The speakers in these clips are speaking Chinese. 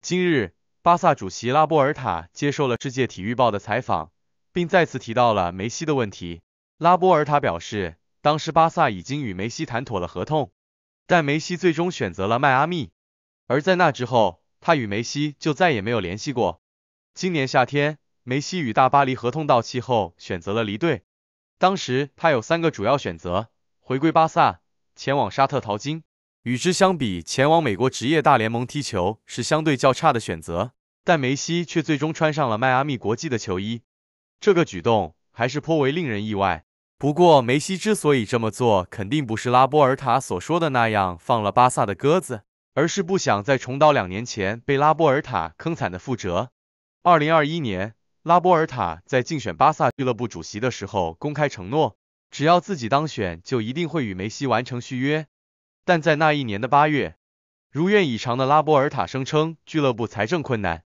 今日，巴萨主席拉波尔塔接受了《世界体育报》的采访，并再次提到了梅西的问题。拉波尔塔表示，当时巴萨已经与梅西谈妥了合同，但梅西最终选择了迈阿密，而在那之后，他与梅西就再也没有联系过。今年夏天，梅西与大巴黎合同到期后选择了离队，当时他有三个主要选择：回归巴萨，前往沙特淘金。与之相比，前往美国职业大联盟踢球是相对较差的选择，但梅西却最终穿上了迈阿密国际的球衣，这个举动还是颇为令人意外。不过，梅西之所以这么做，肯定不是拉波尔塔所说的那样放了巴萨的鸽子，而是不想再重蹈两年前被拉波尔塔坑惨的覆辙。二零二一年，拉波尔塔在竞选巴萨俱乐部主席的时候公开承诺，只要自己当选，就一定会与梅西完成续约。但在那一年的八月，如愿以偿的拉波尔塔声称俱乐部财政困难，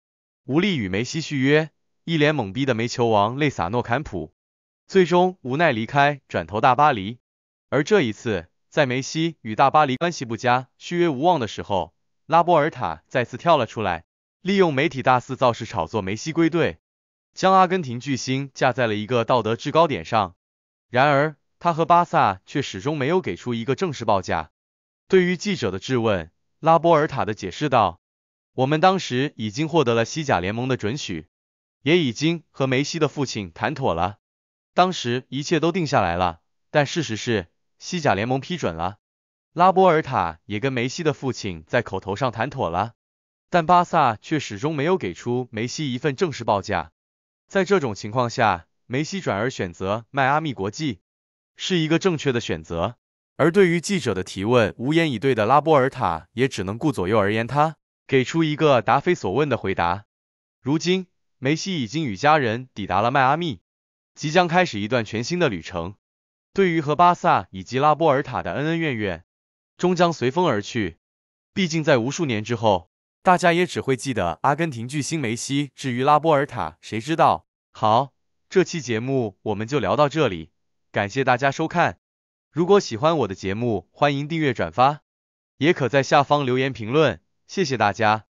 无力与梅西续约，一脸懵逼的“梅球王”泪洒诺坎普，最终无奈离开，转投大巴黎。而这一次，在梅西与大巴黎关系不佳、续约无望的时候，拉波尔塔再次跳了出来，利用媒体大肆造势炒作梅西归队，将阿根廷巨星架在了一个道德制高点上。然而，他和巴萨却始终没有给出一个正式报价。对于记者的质问，拉波尔塔的解释道：“我们当时已经获得了西甲联盟的准许，也已经和梅西的父亲谈妥了，当时一切都定下来了。但事实是，西甲联盟批准了，拉波尔塔也跟梅西的父亲在口头上谈妥了，但巴萨却始终没有给出梅西一份正式报价。在这种情况下，梅西转而选择迈阿密国际，是一个正确的选择。”而对于记者的提问，无言以对的拉波尔塔也只能顾左右而言他，给出一个答非所问的回答。如今，梅西已经与家人抵达了迈阿密，即将开始一段全新的旅程。对于和巴萨以及拉波尔塔的恩恩怨怨，终将随风而去。毕竟，在无数年之后，大家也只会记得阿根廷巨星梅西。至于拉波尔塔，谁知道？好，这期节目我们就聊到这里，感谢大家收看。如果喜欢我的节目，欢迎订阅转发，也可在下方留言评论，谢谢大家。